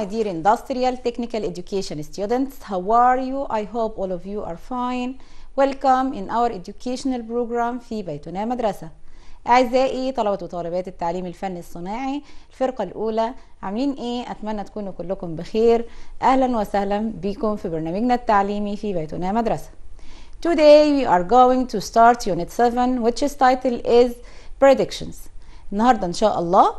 my dear industrial technical education students. How are you? I hope all of you are fine. Welcome in our educational program في بيتنا مدرسة. أعزائي طلبة وطالبات التعليم الفني الصناعي الفرقة الأولى عاملين إيه؟ أتمنى تكونوا كلكم بخير. أهلا وسهلا بكم في برنامجنا التعليمي في بيتنا مدرسة. Today we are going to start unit 7 which is title is predictions. النهارده إن شاء الله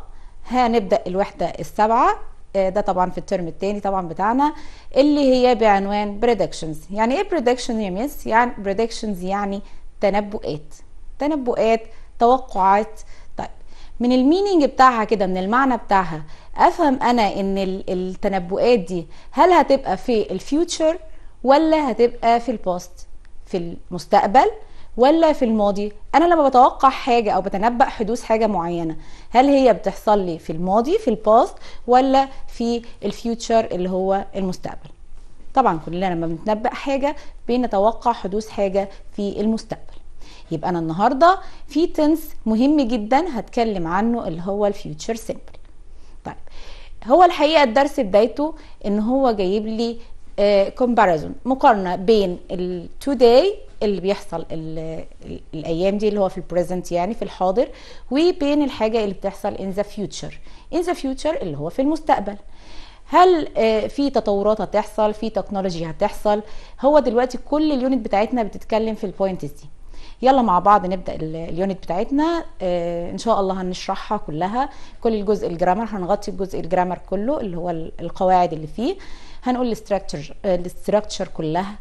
هنبدأ الوحدة السابعة آه، ده طبعا في الترم الثاني طبعا بتاعنا اللي هي بعنوان predictions يعني ايه predictions يا ميس يعني predictions يعني تنبؤات تنبؤات توقعات طيب من المينينج بتاعها كده من المعنى بتاعها افهم انا ان التنبؤات دي هل هتبقى في الفيوتشر ولا هتبقى في الباست في المستقبل ولا في الماضي انا لما بتوقع حاجه او بتنبأ حدوث حاجه معينه هل هي بتحصل لي في الماضي في الباست ولا في الفيوتشر اللي هو المستقبل طبعا كلنا لما بنتنبأ حاجه بنتوقع حدوث حاجه في المستقبل يبقى انا النهارده في تنس مهم جدا هتكلم عنه اللي هو الفيوتشر سيمبل طيب هو الحقيقه الدرس بدايته ان هو جايب لي كومباريزون آه، مقارنه بين التوداي اللي بيحصل ال الايام دي اللي هو في البريزنت يعني في الحاضر وبين الحاجه اللي بتحصل ان ذا فيوتشر ان ذا فيوتشر اللي هو في المستقبل هل آه، في تطورات هتحصل في تكنولوجي هتحصل هو دلوقتي كل اليونت بتاعتنا بتتكلم في البوينتس دي يلا مع بعض نبدا اليونت بتاعتنا آه، ان شاء الله هنشرحها كلها كل الجزء الجرامر هنغطي الجزء الجرامر كله اللي هو القواعد اللي فيه هنقول الاستراكشر الاستراكشر كلها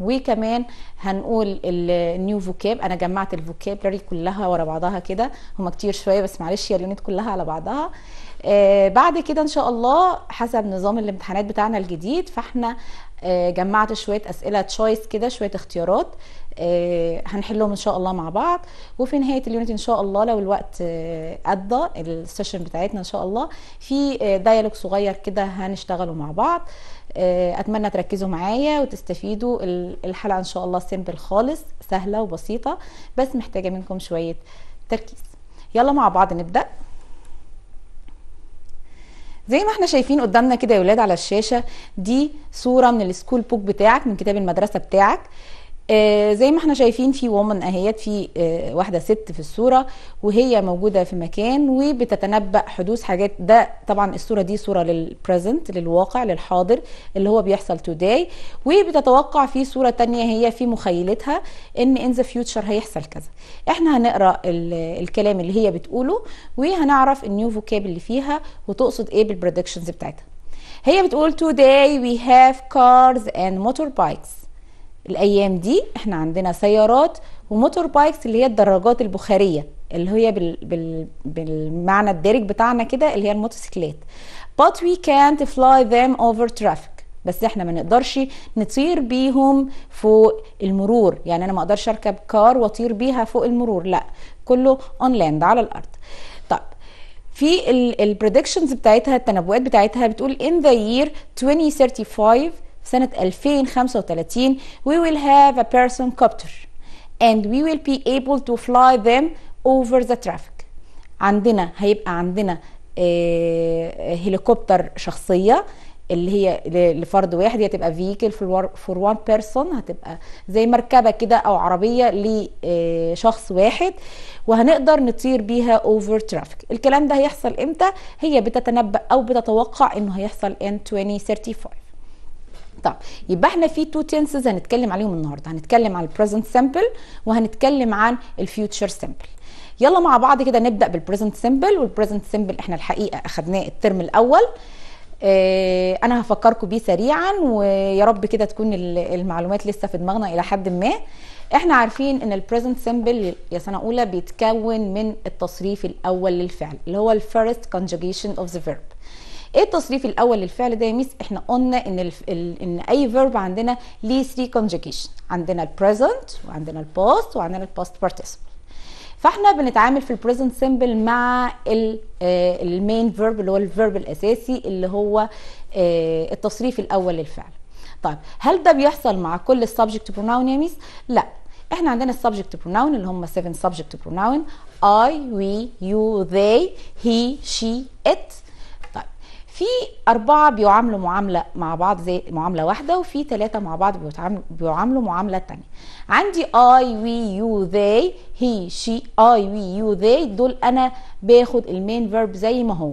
وكمان هنقول النيو فوكاب انا جمعت الفوكابلري كلها ورا بعضها كده هم كتير شويه بس معلش يا اليونت كلها على بعضها آه، بعد كده ان شاء الله حسب نظام الامتحانات بتاعنا الجديد فاحنا آه، جمعت شويه اسئله تشويس كده شويه اختيارات آه، هنحلهم ان شاء الله مع بعض وفي نهايه اليونت ان شاء الله لو الوقت قضى السيشن بتاعتنا ان شاء الله في دايلوج صغير كده هنشتغله مع بعض آه، اتمنى تركزوا معايا وتستفيدوا الحلقه ان شاء الله سيمبل خالص سهله وبسيطه بس محتاجه منكم شويه تركيز يلا مع بعض نبدا زي ما احنا شايفين قدامنا كده يا ولاد على الشاشه دي صوره من السكول بوك بتاعك من كتاب المدرسه بتاعك آه، زي ما احنا شايفين في وومن اهيت في آه، واحده ست في الصوره وهي موجوده في مكان وبتتنبأ حدوث حاجات ده طبعا الصوره دي صوره للبريزنت للواقع للحاضر اللي هو بيحصل توداي وبتتوقع في صوره تانية هي في مخيلتها ان ان ذا فيوتشر هيحصل كذا احنا هنقرا الكلام اللي هي بتقوله وهنعرف النيو فوكاب اللي فيها وتقصد ايه بالبريدكشنز بتاعتها هي بتقول توداي وي هاف كارز اند موتور بايكس الايام دي احنا عندنا سيارات وموتور بايكس اللي هي الدراجات البخاريه اللي هي بال بال بالمعنى الدارج بتاعنا كده اللي هي الموتوسيكلات but we can't fly them over traffic بس احنا ما نقدرش نطير بيهم فوق المرور يعني انا ما اقدرش اركب كار واطير بيها فوق المرور لا كله اون لاند على الارض طب في البريدكشنز بتاعتها التنبؤات بتاعتها بتقول in the year 2035 سنة 2035 we will have a person copter and we will be able to fly them over the traffic عندنا هيبقى عندنا هليكوبتر آه، آه، شخصية اللي هي لفرد واحد هي تبقى فيكل فور وان بيرسون هتبقى زي مركبه كده او عربيه لشخص آه، واحد وهنقدر نطير بيها اوفر ترافيك الكلام ده هيحصل امتى هي بتتنبأ او بتتوقع انه هيحصل ان 2035 طب يبقى احنا في تو تنسز هنتكلم عليهم النهارده هنتكلم على البريزنت سمبل وهنتكلم عن الفيوتشر سمبل يلا مع بعض كده نبدا بالبريزنت سمبل والبريزنت سمبل احنا الحقيقه اخدناه الترم الاول اه انا هفكركم بيه سريعا ويا رب كده تكون المعلومات لسه في دماغنا الى حد ما احنا عارفين ان البريزنت سمبل يا سنه اولى بيتكون من التصريف الاول للفعل اللي هو الفيرست conjugation اوف ذا فيرب ايه التصريف الاول للفعل ده يا ميس احنا قلنا ان الف... ال... ان اي فيرب عندنا ليه 3 conjugation عندنا البريزنت وعندنا الباست وعندنا الباست بارتيسيبل فاحنا بنتعامل في البريزنت سيمبل مع المين فيرب آه، اللي هو الفيرب الاساسي اللي هو آه، التصريف الاول للفعل طيب هل ده بيحصل مع كل السبجكت بروناون يا ميس لا احنا عندنا السبجكت بروناون اللي هم 7 سبجكت بروناون I, we, you, they, he, she, it في أربعة بيعاملوا معاملة مع بعض زي معاملة واحدة وفي ثلاثة مع بعض بيعاملوا معاملة تانية عندي I we you they he she I we you they دول أنا باخد المين فيرب زي ما هو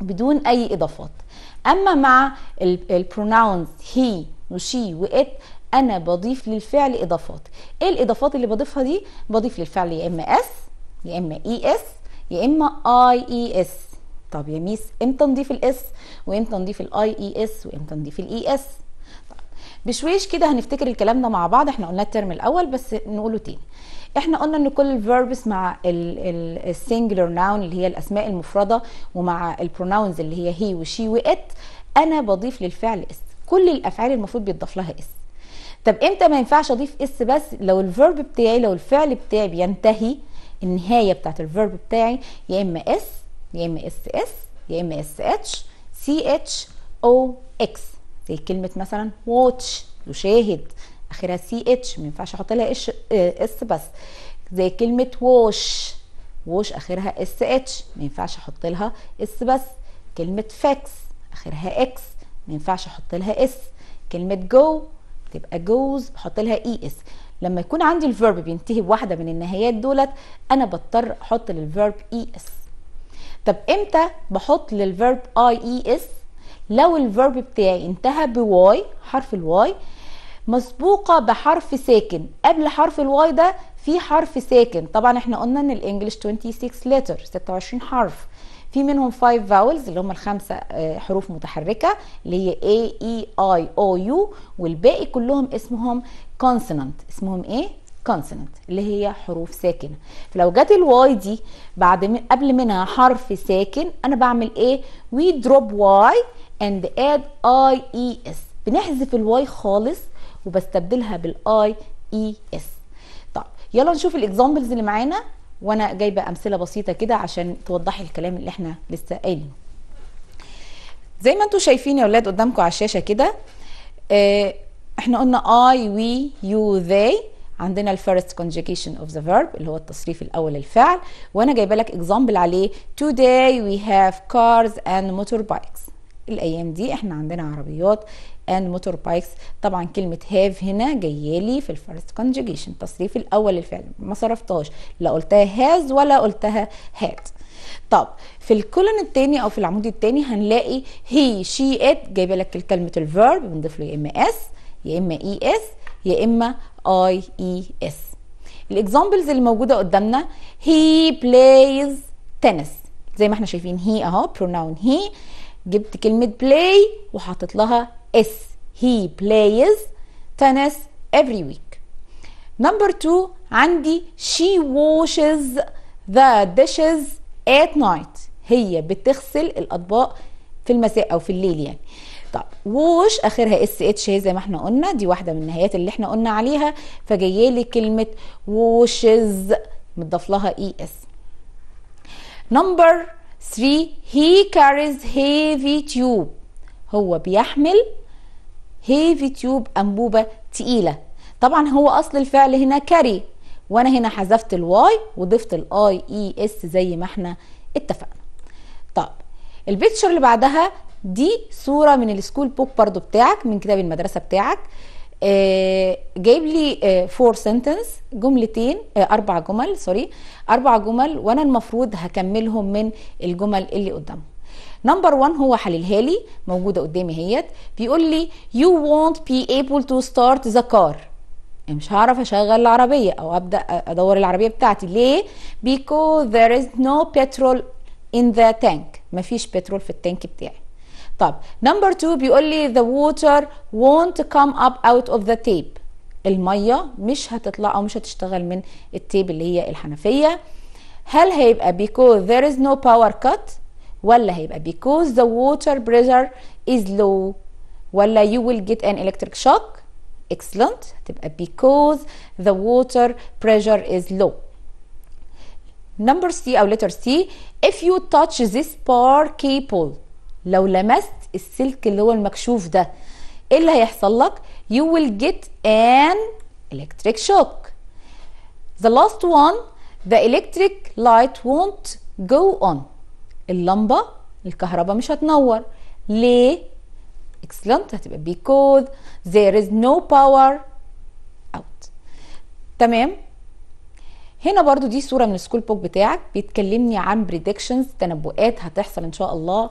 بدون أي إضافات أما مع البروناونز هي وشي وإت أنا بضيف للفعل إضافات إيه الإضافات اللي بضيفها دي؟ بضيف للفعل يا إما S يا إما ES يا إما IES طب يا ميس امتى نضيف الاس وامتى نضيف الاي اي اس e وامتى نضيف الاي e طيب، اس بشويش كده هنفتكر الكلام ده مع بعض احنا قلنا الترم الاول بس نقوله تاني احنا قلنا ان كل الفيربس مع السنجلر ناون اللي هي الاسماء المفرده ومع البروناونز اللي هي هي وشي وات انا بضيف للفعل اس كل الافعال المفروض بيتضاف لها اس طب امتى ما ينفعش اضيف اس بس لو الفيرب بتاعي لو الفعل بتاعي بينتهي النهايه بتاعت الفيرب بتاعي يا اما اس يا اما اس اس يا اما اس اتش سي اتش او اكس زي كلمه مثلا واتش يشاهد اخرها سي اتش ما ينفعش احط لها اس آه، اس بس زي كلمه ووش ووش اخرها اس اتش ما ينفعش احط لها اس بس كلمه فاكس اخرها اكس ما ينفعش احط لها اس كلمه جو تبقى جوز بحط لها اي اس لما يكون عندي الفيرب بينتهي بواحده من النهايات دولت انا بضطر احط للفيرب اي اس طب امتى بحط للفيرب اي اي اس لو الفيرب بتاعي انتهى بواي حرف الواي مسبوقه بحرف ساكن قبل حرف الواي ده في حرف ساكن طبعا احنا قلنا ان الانجليش 26 لتر 26 حرف في منهم 5 فاولز اللي هم الخمسه آه، حروف متحركه اللي هي A E I O U والباقي كلهم اسمهم كونسونانت اسمهم ايه كونسونانت اللي هي حروف ساكنه فلو جت الواي دي بعد من قبل منها حرف ساكن انا بعمل ايه وي دروب e واي اند اد اي اي اس بنحذف الواي خالص وبستبدلها بالاي اي اس e طب يلا نشوف الاكزامبلز اللي معانا وانا جايبه امثله بسيطه كده عشان توضحي الكلام اللي احنا لسه قايلينه زي ما انتم شايفين يا اولاد قدامكم على الشاشه كده آه، احنا قلنا اي وي يو ذي عندنا الفيرست conjugation of the verb اللي هو التصريف الاول للفعل وانا جايبه لك اكزامبل عليه today we have cars and motorbikes الايام دي احنا عندنا عربيات and motorbikes طبعا كلمه have هنا جايه لي في الفيرست conjugation التصريف الاول للفعل ما صرفتهاش لا قلتها has ولا قلتها had طب في الكولون الثاني او في العمود الثاني هنلاقي هي شي ات جايبه لك كلمه الفيرب بنضيف له يا اما اس يا اما اي e اس يا اما اي اي e اس الاكزامبلز اللي موجوده قدامنا هي بلايز تنس زي ما احنا شايفين هي اهو بروناون هي جبت كلمه بلاي وحطيت لها اس هي بلايز تنس every week number 2 عندي she washes the dishes at night هي بتغسل الاطباق في المساء او في الليل يعني طب ووش اخرها اس اتش هي زي ما احنا قلنا دي واحده من النهايات اللي احنا قلنا عليها فجايه لي كلمه ووشز متضاف لها اي اس نمبر 3 هي كاريز هيفي تيوب هو بيحمل هيفي تيوب انبوبه تقيله طبعا هو اصل الفعل هنا كاري وانا هنا حذفت الواي وضفت الاي اي اس e زي ما احنا اتفقنا طب البيتشر اللي بعدها دي صوره من السكول بوك برضو بتاعك من كتاب المدرسه بتاعك آه جايب لي آه فور سنتنس جملتين آه اربع جمل سوري اربع جمل وانا المفروض هكملهم من الجمل اللي قدامهم نمبر 1 هو حللها لي موجوده قدامي اهيت بيقول لي يو وونت بي ايبل تو ستارت ذا كار مش هعرف اشغل العربيه او ابدا ادور العربيه بتاعتي ليه بيكو ذير از نو بترول ان ذا تانك مفيش بترول في التانك بتاعي طب نمبر 2 بيقول لي the water won't come up out of the tape الميه مش هتطلع او مش هتشتغل من التيب اللي هي الحنفيه هل هيبقى because there is no power cut ولا هيبقى because the water pressure is low ولا you will get an electric shock excellent هتبقى because the water pressure is low number C او letter C if you touch this bar cable لو لمست السلك اللي هو المكشوف ده ايه اللي هيحصل لك you will get an electric shock the last one the electric light won't go on اللمبة الكهرباء مش هتنور ليه excellent هتبقى because there is no power out تمام هنا برضو دي صورة من السكول بوك بتاعك بيتكلمني عن predictions تنبؤات هتحصل ان شاء الله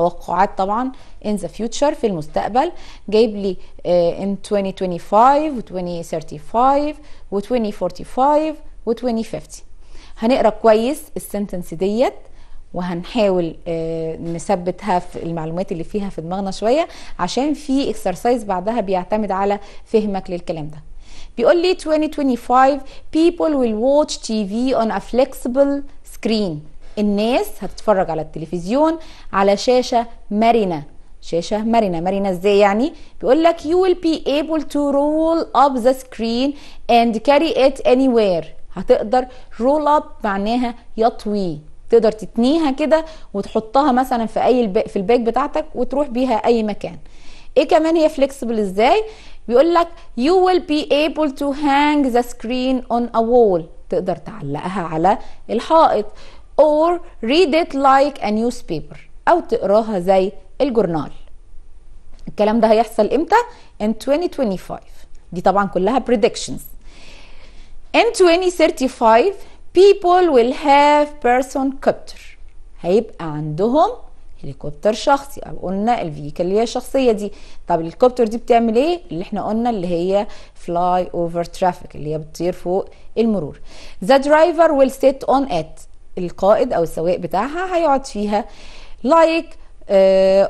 توقعات طبعا in the future في المستقبل جايب لي آه، in 2025 و 2035 و 2045 و 2050 هنقرا كويس السنتنس ديت وهنحاول آه، نثبتها في المعلومات اللي فيها في دماغنا شويه عشان في اكسرسايز بعدها بيعتمد على فهمك للكلام ده بيقول لي 2025 people will watch TV on a flexible screen الناس هتتفرج على التلفزيون على شاشه مرنه شاشه مرنه مرنه ازاي يعني بيقول لك you will be able to roll up the screen and carry it anywhere هتقدر roll up معناها يطوي تقدر تتنيها كده وتحطها مثلا في اي الب... في الباك بتاعتك وتروح بيها اي مكان ايه كمان هي فليكسبل ازاي بيقول لك you will be able to hang the screen on a wall تقدر تعلقها على الحائط or read it like a newspaper أو تقراها زي الجورنال الكلام ده هيحصل امتى؟ in 2025 دي طبعا كلها predictions in 2035 people will have person copter هيبقى عندهم هليكوبتر شخصي او قلنا الفيكل اللي هي الشخصيه دي طب الهليكوبتر دي بتعمل ايه اللي احنا قلنا اللي هي فلاي اوفر ترافيك اللي هي بتطير فوق المرور the driver will sit on it القائد او السواق بتاعها هيقعد فيها لايك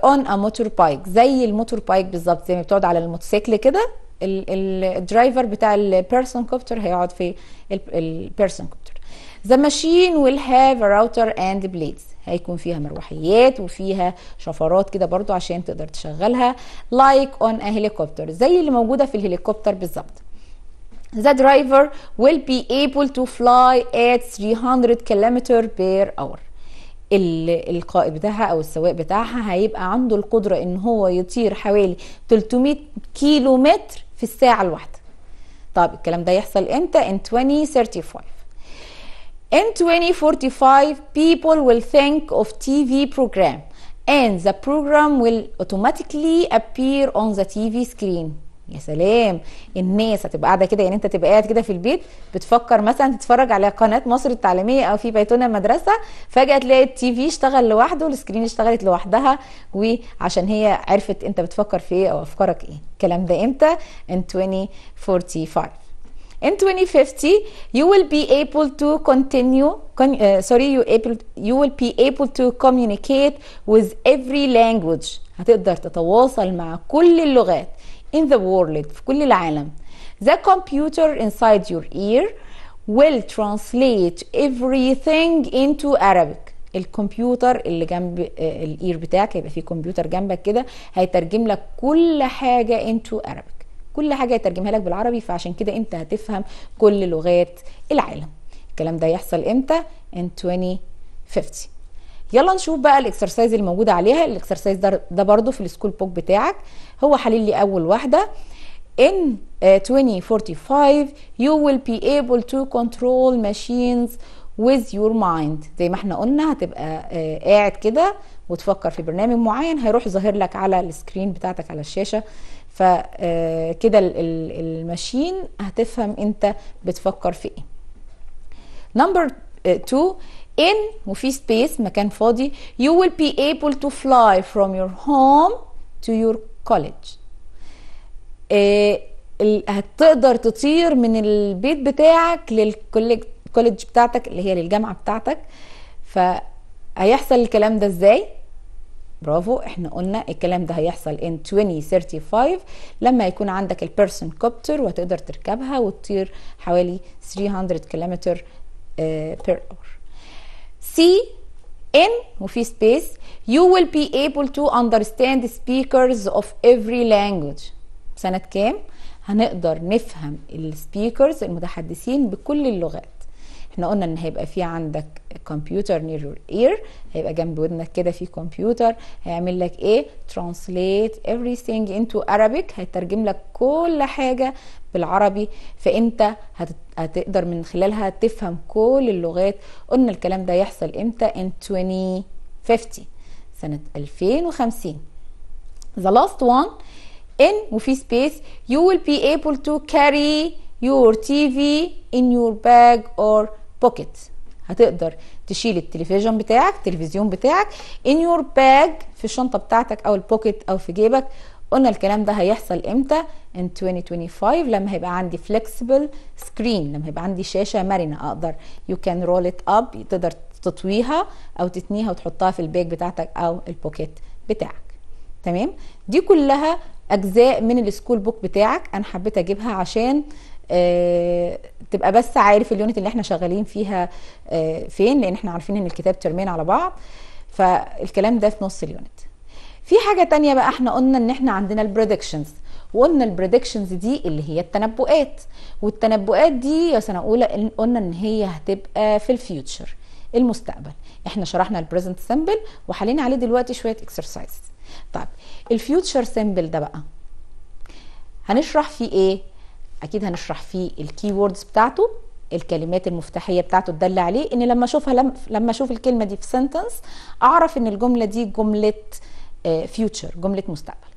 اون ا موتور بايك زي الموتور بايك بالظبط زي ما بتقعد على الموتوسيكل كده الدرايفر بتاع البيرسون كوبتر هيقعد في البيرسون كوبتر ذا ماشين ويل هاف راوتر اند بليدز هيكون فيها مروحيات وفيها شفرات كده برضو عشان تقدر تشغلها لايك اون ا هليكوبتر زي اللي موجودة في الهليكوبتر بالظبط The driver will be able to fly at 300 km per hour القائد بتاعها او السواق بتاعها هيبقى عنده القدرة ان هو يطير حوالي 300 كيلو متر في الساعة الواحدة طب الكلام ده يحصل امتى in 2035 in 2045 people will think of TV program and the program will automatically appear on the TV screen يا سلام الناس هتبقى قاعده كده يعني انت تبقى قاعد كده في البيت بتفكر مثلا تتفرج على قناه مصر التعليميه او في بيتنا مدرسه فجاه تلاقي التي في اشتغل لوحده والسكرين اشتغلت لوحدها وعشان هي عرفت انت بتفكر في ايه او افكارك ايه الكلام ده امتى in 2045 in 2050 you will be able to continue con, uh, sorry you able you will be able to communicate with every language هتقدر تتواصل مع كل اللغات in the world في كل العالم the computer inside your ear will translate everything into Arabic الكمبيوتر اللي جنب آه، الاير بتاعك هيبقى في كمبيوتر جنبك كده هيترجم لك كل حاجه into Arabic كل حاجه هيترجمها لك بالعربي فعشان كده انت هتفهم كل لغات العالم الكلام ده هيحصل امتى in 2050 يلا نشوف بقى الاكسرسايز اللي موجوده عليها الاكسرسايز ده, ده برده في السكول بوك بتاعك هو حليل لي اول واحده in uh, 2045 you will be able to control machines with your mind زي ما احنا قلنا هتبقى uh, قاعد كده وتفكر في برنامج معين هيروح ظاهر لك على السكرين بتاعتك على الشاشه فكده uh, الماشين هتفهم انت بتفكر في ايه نمبر 2 uh, in وفي سبيس مكان فاضي you will be able to fly from your home to your كوليدج إيه، هتقدر تطير من البيت بتاعك للكوليدج بتاعتك اللي هي للجامعه بتاعتك فهيحصل الكلام ده ازاي برافو احنا قلنا الكلام ده هيحصل ان 2035 لما يكون عندك البيرسون كوبتر وهتقدر تركبها وتطير حوالي 300 كيلومتر بير اور سي ان وفي سبيس You will be able to understand speakers of every language. سنة كام؟ هنقدر نفهم السبيكرز المتحدثين بكل اللغات. احنا قلنا ان هيبقى في عندك كمبيوتر نير يور اير هيبقى جنب ودنك كده في كمبيوتر هيعمل لك ايه ترانسليت everything into Arabic هيترجم لك كل حاجه بالعربي فانت هتقدر من خلالها تفهم كل اللغات قلنا الكلام ده يحصل امتى in 2050 سنة 2050 the last one in وفي space you will be able to carry your TV in your bag or pocket هتقدر تشيل التلفزيون بتاعك التلفزيون بتاعك in your bag في الشنطة بتاعتك أو البوكت أو في جيبك قلنا الكلام ده هيحصل امتى in 2025 لما هيبقى عندي flexible screen لما هيبقى عندي شاشة مرنة أقدر you can roll it up تقدر تطويها او تتنيها وتحطها في الباك بتاعتك او البوكيت بتاعك تمام دي كلها اجزاء من السكول بوك بتاعك انا حبيت اجيبها عشان آه تبقى بس عارف اليونت اللي احنا شغالين فيها آه فين لان احنا عارفين ان الكتاب ترمين على بعض فالكلام ده في نص اليونت في حاجه تانية بقى احنا قلنا ان احنا عندنا البريدكشنز وقلنا البريدكشنز دي اللي هي التنبؤات والتنبؤات دي يا سنه اولى قلنا ان هي هتبقى في الفيوتشر المستقبل احنا شرحنا البريزنت سمبل وحلينا عليه دلوقتي شويه اكسرسايز طيب الفيوتشر سمبل ده بقى هنشرح فيه ايه اكيد هنشرح فيه الكي ووردز بتاعته الكلمات المفتاحيه بتاعته تدل عليه ان لما اشوفها لما اشوف الكلمه دي في سنتنس اعرف ان الجمله دي جمله فيوتشر آه، جمله مستقبل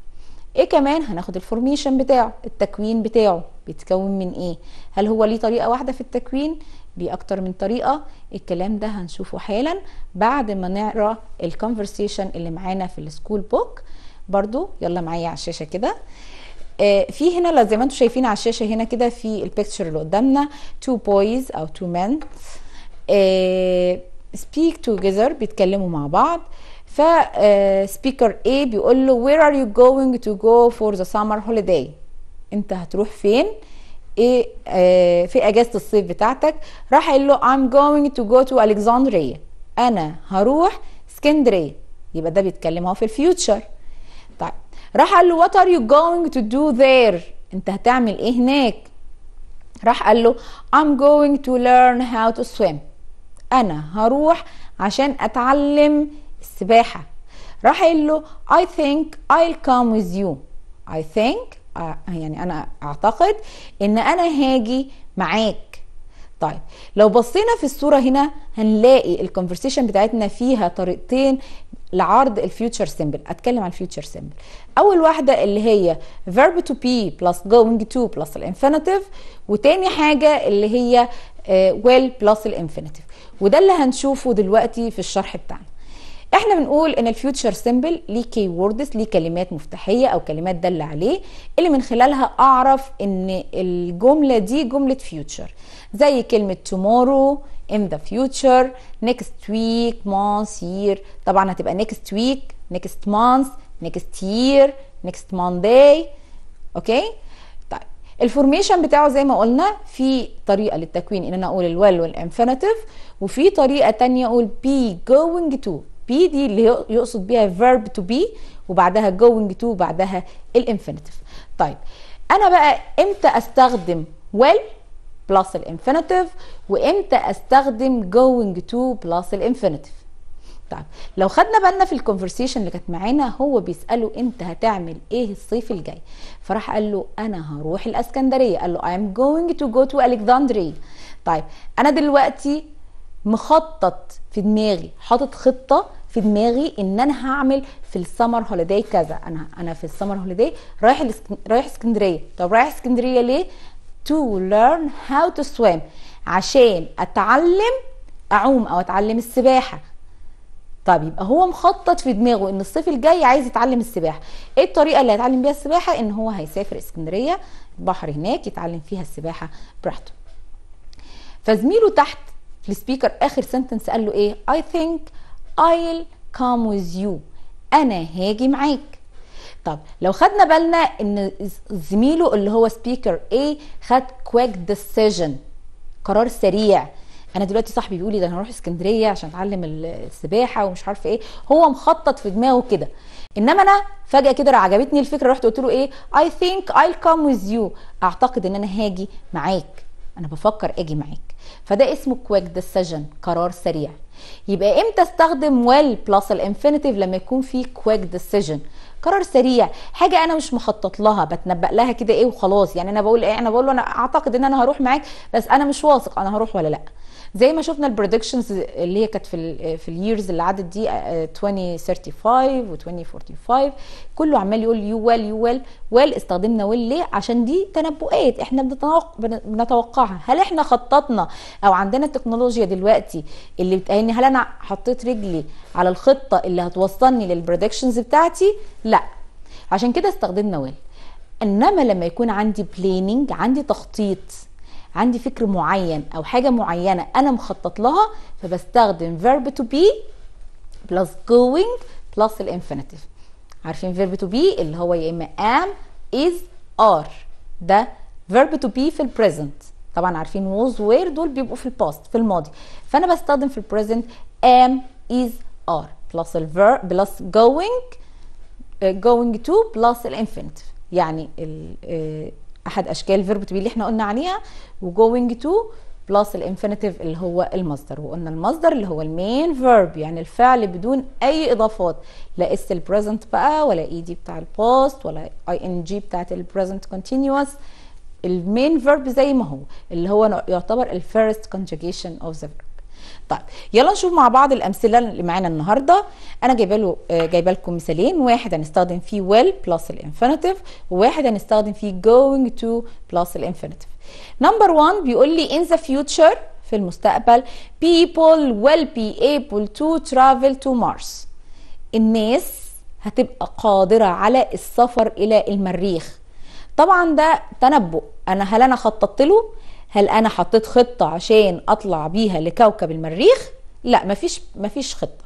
ايه كمان هناخد الفورميشن بتاعه التكوين بتاعه بيتكون من ايه هل هو ليه طريقه واحده في التكوين بأكتر من طريقة الكلام ده هنشوفه حالا بعد ما نقرأ الكونفرسيشن اللي معانا في السكول بوك برضو يلا معايا على الشاشة كده آه، في هنا زي ما انتم شايفين على الشاشة هنا كده في البيكتشر اللي قدامنا تو بويز أو تو مان سبيك توجذر بيتكلموا مع بعض ف سبيكر آه، A بيقول له وير ار يو جوينج تو جو فور ذا سمر هوليداي انت هتروح فين ايه آه، في اجازه الصيف بتاعتك راح قال له I'm going to go to Alexandria انا هروح اسكندريه يبقى ده بيتكلم اهو في الفيوتشر طيب راح قال له what are you going to do there انت هتعمل ايه هناك راح قال له I'm going to learn how to swim انا هروح عشان اتعلم السباحه راح قال له I think I'll come with you I think يعني انا اعتقد ان انا هاجي معاك طيب لو بصينا في الصوره هنا هنلاقي الكونفرسيشن بتاعتنا فيها طريقتين لعرض الفيوتشر سيمبل اتكلم عن الفيوتشر سيمبل اول واحده اللي هي فيرب تو بي بلس جوينج تو بلس الانفينيتيف وتاني حاجه اللي هي ويل بلس الانفينيتيف وده اللي هنشوفه دلوقتي في الشرح بتاعنا احنا بنقول ان الفيوتشر سيمبل ليه كي ووردز ليه كلمات مفتاحيه او كلمات داله عليه اللي من خلالها اعرف ان الجمله دي جمله فيوتشر زي كلمه tomorrow in the future next week month year طبعا هتبقى next week next month next year next monday اوكي طيب الفورميشن بتاعه زي ما قلنا في طريقه للتكوين ان انا اقول الويل والانفينيتيف وفي طريقه تانية اقول be going to بي دي اللي يقصد بيها verb to be وبعدها going to وبعدها الانفينيتيف طيب انا بقى امتى استخدم well بلس الانفينيتيف وامتى استخدم going to بلس الانفينيتيف طيب لو خدنا بالنا في الكونفرسيشن اللي كانت معانا هو بيساله انت هتعمل ايه الصيف الجاي فراح قال له انا هروح الاسكندريه قال له I'm going to go to Alexandria طيب انا دلوقتي مخطط في دماغي حاطط خطه في دماغي ان انا هعمل في السمر هوليداي كذا انا انا في السمر هوليداي رايح رايح اسكندريه طب رايح اسكندريه ليه تو ليرن هاو تو سويم عشان اتعلم اعوم او اتعلم السباحه طب يبقى هو مخطط في دماغه ان الصيف الجاي عايز يتعلم السباحه ايه الطريقه اللي هيتعلم بيها السباحه ان هو هيسافر اسكندريه البحر هناك يتعلم فيها السباحه براحته فزميله تحت السبيكر اخر سنتنس قال له ايه I think I'll come with you انا هاجي معاك طب لو خدنا بالنا ان زميله اللي هو سبيكر ايه خد كويك ديسيجن قرار سريع انا دلوقتي صاحبي بيقول لي ده انا هروح اسكندريه عشان اتعلم السباحه ومش عارف ايه هو مخطط في دماغه كده انما انا فجاه كده عجبتني الفكره رحت قلت له ايه اي ثينك ايل كام وذ يو اعتقد ان انا هاجي معاك انا بفكر اجي معاك فده اسمه كويك ديسيجن قرار سريع يبقى امتى استخدم ويل بلس الانفينيتيف لما يكون في كويك ديسيجن قرار سريع حاجه انا مش مخطط لها بتنبأ لها كده ايه وخلاص يعني انا بقول ايه انا بقول له انا اعتقد ان انا هروح معاك بس انا مش واثق انا هروح ولا لا زي ما شفنا البريدكشنز اللي هي كانت في في اليرز اللي عدت دي 2035 آه، و 2045 كله عمال يقول يو ويل يو ويل ويل استخدمنا ويل ليه عشان دي تنبؤات احنا بنتوقعها هل احنا خططنا او عندنا التكنولوجيا دلوقتي اللي بتقالني يعني هل انا حطيت رجلي على الخطه اللي هتوصلني للبريدكشنز بتاعتي لا عشان كده استخدمنا ويل انما لما يكون عندي بليننج عندي تخطيط عندي فكر معين او حاجه معينه انا مخطط لها فبستخدم verb to be plus going plus infinitive عارفين verb to be اللي هو يا اما am is are ده verb to be في present طبعا عارفين was were دول بيبقوا في الباست في الماضي فانا بستخدم في present am is are plus verb plus going going to plus infinitive يعني ال احد اشكال الفيرب تو بي اللي احنا قلنا عليها وجوينج تو بلس الانفينيتيف اللي هو المصدر وقلنا المصدر اللي هو المين فيرب يعني الفعل بدون اي اضافات لا اس البريزنت بقى ولا اي دي بتاع الباست ولا اي ان جي بتاعت البريزنت كونتينوس المين فيرب زي ما هو اللي هو يعتبر الفيرست conjugation اوف ذا فيرب طيب يلا نشوف مع بعض الامثله اللي معانا النهارده انا جايبه له آه، جايبه لكم مثالين واحد هنستخدم فيه ويل بلس الانفينيتيف وواحد هنستخدم فيه جوينج تو بلس الانفينيتيف نمبر 1 بيقول لي in the future في المستقبل people will be able to travel to Mars الناس هتبقى قادرة على السفر إلى المريخ طبعا ده تنبؤ أنا هل أنا خططت له هل انا حطيت خطه عشان اطلع بيها لكوكب المريخ لا مفيش مفيش خطه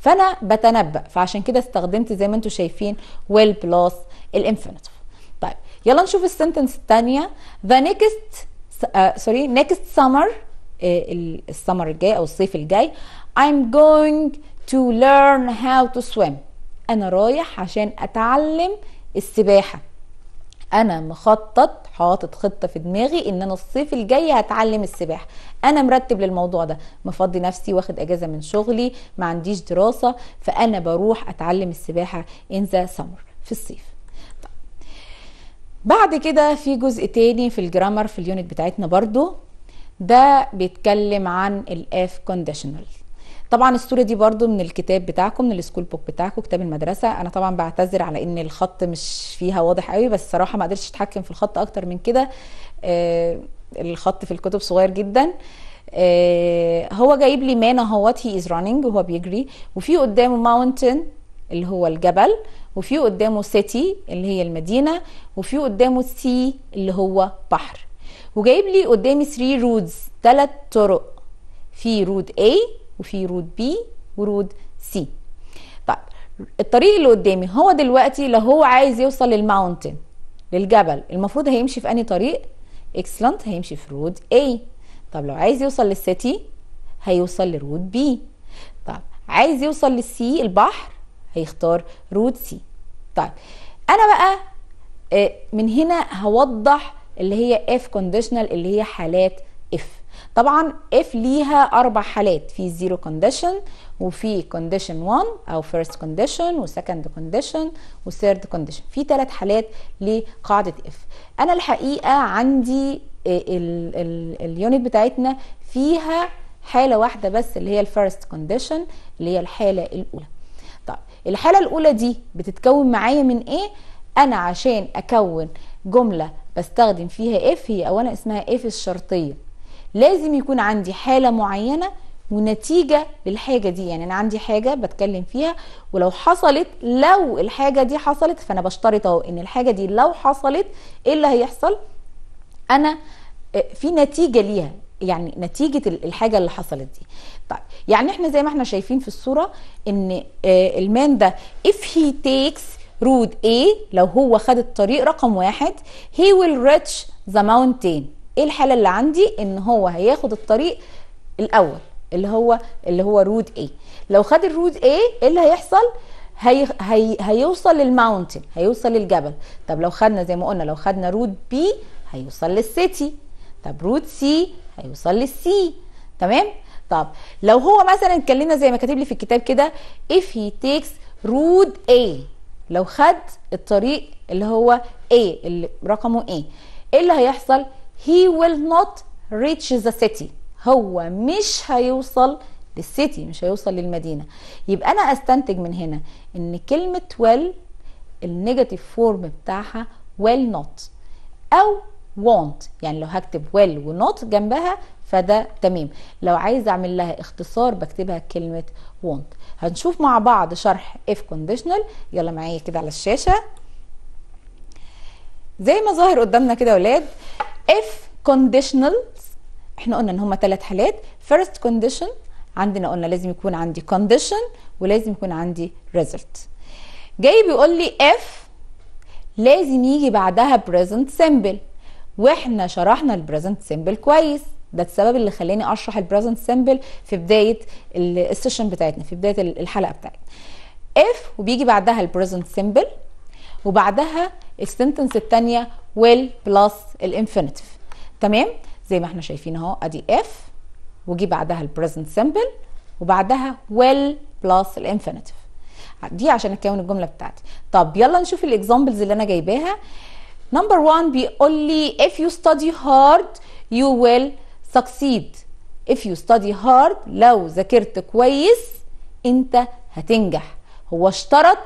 فانا بتنبأ فعشان كده استخدمت زي ما انتم شايفين ويل بلس الانفينيتيف طيب يلا نشوف السنتنس الثانيه ذا نيكست سوري نيكست سمر السمر الجاي او الصيف الجاي I'm going to learn how to swim انا رايح عشان اتعلم السباحه انا مخطط حاطط خطه في دماغي ان انا الصيف الجاي هتعلم السباحه انا مرتب للموضوع ده مفضي نفسي واخد اجازه من شغلي ما عنديش دراسه فانا بروح اتعلم السباحه ان ذا سمر في الصيف بعد كده في جزء تاني في الجرامر في اليونت بتاعتنا برضو ده بيتكلم عن الاف كونديشنال طبعا الصوره دي برده من الكتاب بتاعكم من السكول بوك بتاعكم كتاب المدرسه انا طبعا بعتذر على ان الخط مش فيها واضح قوي بس صراحه ما قدرتش اتحكم في الخط اكتر من كده آه الخط في الكتب صغير جدا آه هو جايب لي مان اهوت هي از رانينج وهو بيجري وفي قدامه ماونتن اللي هو الجبل وفي قدامه سيتي اللي هي المدينه وفي قدامه سي اللي هو بحر وجايب لي قدامي 3 رودز ثلاث طرق في رود A وفي رود بي ورود سي طيب الطريق اللي قدامي هو دلوقتي لو هو عايز يوصل للماونتن للجبل المفروض هيمشي في انهي طريق اكسلنت هيمشي في رود اي طب لو عايز يوصل للسيتي هيوصل لرود بي طب عايز يوصل للسي البحر هيختار رود سي طيب انا بقى آه، من هنا هوضح اللي هي اف كونديشنال اللي هي حالات اف طبعا اف ليها اربع حالات في زيرو كونديشن وفي كونديشن 1 او فيرست كونديشن وسكند كونديشن وثيرد كونديشن في ثلاث حالات لقاعده اف انا الحقيقه عندي آه، اليونت بتاعتنا فيها حاله واحده بس اللي هي الفيرست كونديشن اللي هي الحاله الاولى طيب الحاله الاولى دي بتتكون معايا من ايه انا عشان اكون جمله بستخدم فيها اف هي اولا اسمها اف الشرطيه لازم يكون عندي حالة معينة ونتيجة للحاجة دي يعني أنا عندي حاجة بتكلم فيها ولو حصلت لو الحاجة دي حصلت فأنا بشترط أهو إن الحاجة دي لو حصلت إيه اللي هيحصل؟ أنا آه، في نتيجة ليها يعني نتيجة الحاجة اللي حصلت دي طيب يعني احنا زي ما احنا شايفين في الصورة ان آه، المان ده if he takes route A لو هو خد الطريق رقم واحد he will reach the mountain ايه الحاله اللي عندي ان هو هياخد الطريق الاول اللي هو اللي هو رود A لو خد الرود A ايه اللي هيحصل هي هي هيوصل للماونتن هيوصل للجبل طب لو خدنا زي ما قلنا لو خدنا رود B هيوصل للسيتي طب رود C هيوصل للسي تمام طب لو هو مثلا اتكلمنا زي ما كاتب لي في الكتاب كده if he takes رود A لو خد الطريق اللي هو A اللي رقمه A ايه اللي هيحصل he will not reach the city هو مش هيوصل للسيتي مش هيوصل للمدينه يبقى انا استنتج من هنا ان كلمه will النيجاتيف فورم بتاعها will not او won't يعني لو هكتب will ونوت جنبها فده تمام لو عايز اعمل لها اختصار بكتبها كلمه won't هنشوف مع بعض شرح if conditional يلا معايا كده على الشاشه زي ما ظاهر قدامنا كده يا ولاد if conditionals احنا قلنا ان هما ثلاث حالات first condition عندنا قلنا لازم يكون عندي condition ولازم يكون عندي result جاي بيقول لي if لازم يجي بعدها present simple واحنا شرحنا البريزنت simple كويس ده السبب اللي خلاني اشرح البريزنت simple في بدايه السيشن بتاعتنا في بدايه الحلقه بتاعتنا if وبيجي بعدها البريزنت simple وبعدها السنتنس الثانيه ويل بلس الانفينيتيف تمام زي ما احنا شايفين اهو ادي اف وجي بعدها البريزنت سمبل وبعدها ويل بلس الانفينيتيف دي عشان اكون الجمله بتاعتي طب يلا نشوف الاكزامبلز اللي انا جايباها نمبر 1 بيقول لي if you study hard you will succeed if you study hard لو ذاكرت كويس انت هتنجح هو اشترط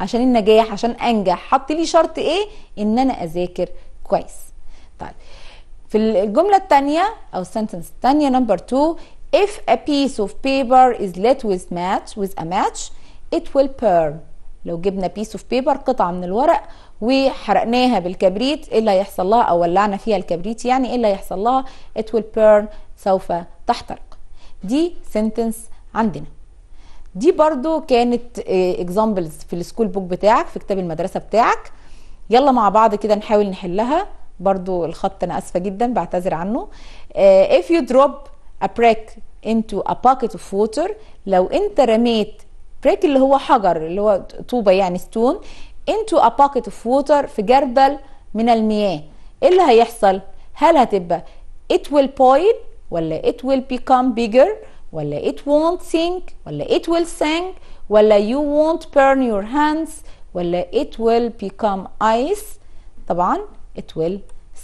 عشان النجاح عشان انجح حط لي شرط ايه ان انا اذاكر كويس طيب في الجملة الثانية أو السنتنس الثانية نمبر 2 If a piece of paper is lit with match with a match it will burn لو جبنا piece of paper قطعة من الورق وحرقناها بالكبريت ايه اللي هيحصل لها او ولعنا فيها الكبريت يعني ايه اللي هيحصل لها it will burn سوف تحترق دي سنتنس عندنا دي برضو كانت اكزامبلز آه، في السكول بوك بتاعك في كتاب المدرسه بتاعك يلا مع بعض كده نحاول نحلها برضو الخط انا اسفه جدا بعتذر عنه uh, if you drop a brick into a اوف of water لو انت رميت بريك اللي هو حجر اللي هو طوبه يعني ستون into a باكيت of water في جردل من المياه ايه اللي هيحصل هل هتبقى it will boil ولا it will become bigger ولا it won't sink ولا it will sink ولا you won't burn your hands ولا it will become ice طبعا it will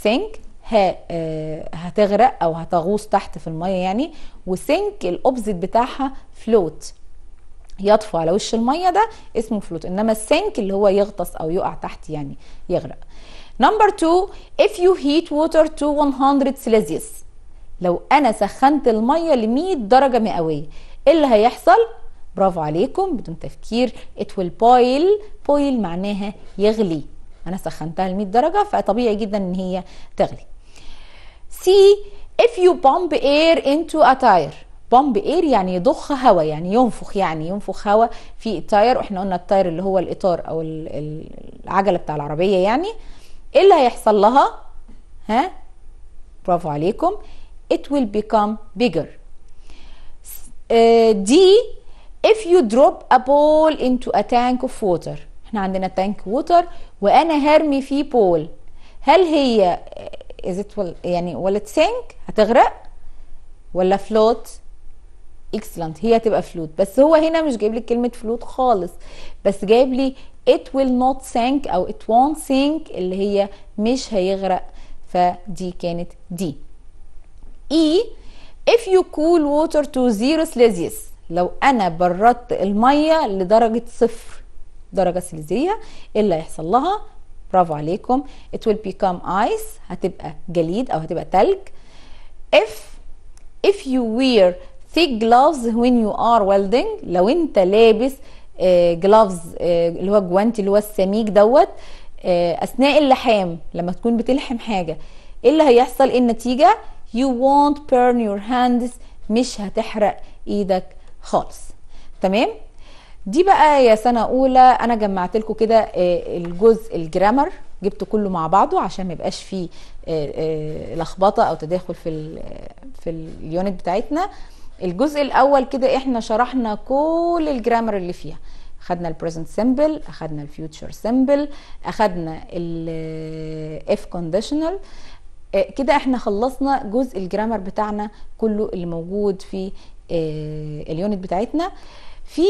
sink ه آه، هتغرق او هتغوص تحت في الميه يعني وسينك الاوبزيت بتاعها فلوت يطفو على وش الميه ده اسمه فلوت انما السينك اللي هو يغطس او يقع تحت يعني يغرق نمبر 2 if you heat water to 100 celsius لو انا سخنت الميه ل 100 درجه مئويه ايه اللي هيحصل برافو عليكم بدون تفكير it will boil boil معناها يغلي انا سخنتها ل 100 درجه فطبيعي جدا ان هي تغلي سي if you pump air into a tire بامب اير يعني يضخ هواء يعني ينفخ يعني ينفخ هواء في التاير واحنا قلنا التاير اللي هو الاطار او العجله بتاع العربيه يعني ايه اللي هيحصل لها ها برافو عليكم it will become bigger uh, D if you drop a ball into a tank of water احنا عندنا tank water وانا هرمي فيه بول هل هي is it will, يعني will it sink هتغرق ولا float excellent هي هتبقى float بس هو هنا مش جايب لي كلمه float خالص بس جايب لي it will not sink او it won't sink اللي هي مش هيغرق فدي كانت دي E if you cool water to zero Celsius لو انا بردت الميه لدرجه صفر درجه سلزية ايه اللي هيحصل لها برافو عليكم it will become ice هتبقى جليد او هتبقى تلج if if you wear thick gloves when you are welding لو انت لابس آه، gloves آه، اللي هو جوانتي اللي هو السميك دوت آه، اثناء اللحام لما تكون بتلحم حاجه ايه اللي هيحصل ايه النتيجه you won't burn your hands مش هتحرق ايدك خالص تمام دي بقى يا سنه اولى انا جمعت لكم كده آه، الجزء الجرامر جبته كله مع بعضه عشان ما يبقاش فيه آه، آه، لخبطه او تداخل في في اليونت بتاعتنا الجزء الاول كده احنا شرحنا كل الجرامر اللي فيها اخدنا البريزنت سيمبل اخدنا الفيوتشر سيمبل اخدنا الاف كونديشنال آه، كده احنا خلصنا جزء الجرامر بتاعنا كله اللي موجود في آه، اليونت بتاعتنا في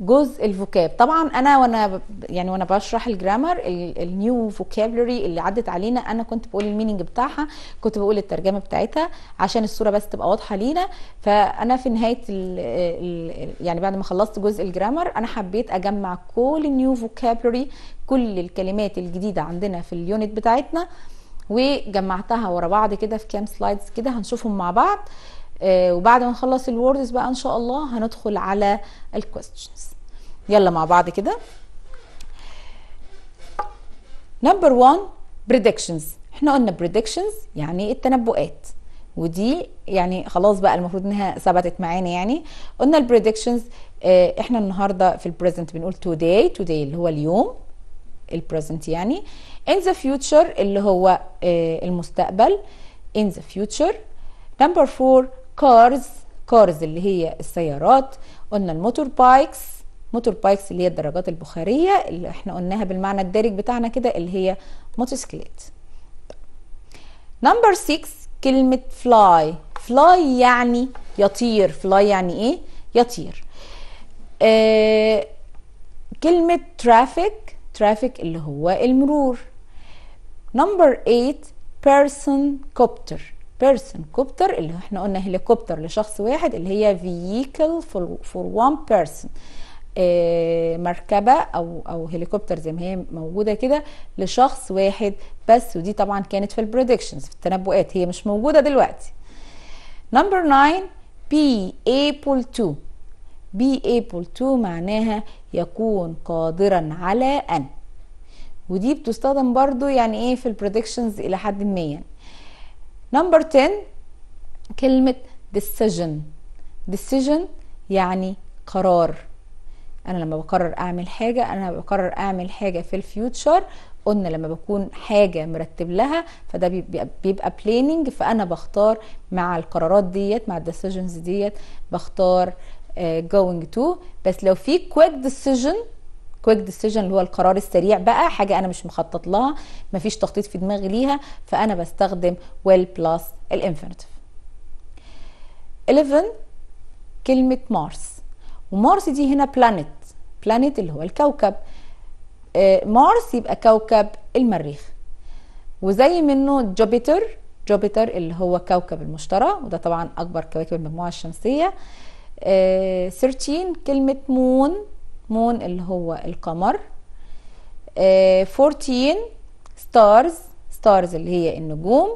جزء الفوكاب طبعا انا وانا يعني وانا بشرح الجرامر النيو فوكابلري اللي عدت علينا انا كنت بقول الميننج بتاعها كنت بقول الترجمه بتاعتها عشان الصوره بس تبقى واضحه لينا فانا في نهايه الـ الـ يعني بعد ما خلصت جزء الجرامر انا حبيت اجمع كل النيو فوكابلري كل الكلمات الجديده عندنا في اليونت بتاعتنا آه وجمعتها ورا بعض كده في كام سلايدز كده هنشوفهم مع بعض آه، وبعد ما نخلص الوردز بقى ان شاء الله هندخل على الكويستشنز يلا مع بعض كده نمبر 1 بريدكشنز احنا قلنا بريدكشنز يعني التنبؤات ودي يعني خلاص بقى المفروض انها ثبتت معانا يعني قلنا البريدكشنز آه، احنا النهارده في البريزنت بنقول توداي توداي اللي هو اليوم البريزنت يعني in the future اللي هو آه، المستقبل in the future number four cars cars اللي هي السيارات قلنا الموتور بايكس موتور بايكس اللي هي الدراجات البخارية اللي احنا قلناها بالمعنى الدارج بتاعنا كده اللي هي موتوسيكليت نمبر 6 كلمة فلاي فلاي يعني يطير فلاي يعني ايه يطير آه كلمة ترافيك ترافيك اللي هو المرور نمبر 8 بيرسون كوبتر بيرسون كوبتر اللي احنا قلنا هليكوبتر لشخص واحد اللي هي فييكل فور وان بيرسون مركبه او او هليكوبتر زي ما هي موجوده كده لشخص واحد بس ودي طبعا كانت في البريدكشنز في التنبؤات هي مش موجوده دلوقتي نمبر 9 بي ايبل تو بي ايبل تو معناها يكون قادرا على ان ودي بتستخدم برضو يعني ايه في البريدكشنز الى حد ما يعني نمبر 10 كلمة decision decision يعني قرار انا لما بقرر اعمل حاجة انا بقرر اعمل حاجة في الفيوتشر قلنا لما بكون حاجة مرتب لها فده بيبقى, بيبقى planning فانا بختار مع القرارات ديت مع الديسيجنز ديت بختار uh, going to بس لو في quick decision كويك ديسيجن اللي هو القرار السريع بقى حاجه انا مش مخطط لها مفيش تخطيط في دماغي ليها فانا بستخدم ويل بلس الانفينيتيف 11 كلمه مارس ومارس دي هنا بلانيت بلانيت اللي هو الكوكب آه، مارس يبقى كوكب المريخ وزي منه جوبيتر جوبيتر اللي هو كوكب المشتري وده طبعا اكبر كواكب المجموعه الشمسيه 13 آه، كلمه مون مون اللي هو القمر آه 14 ستارز ستارز اللي هي النجوم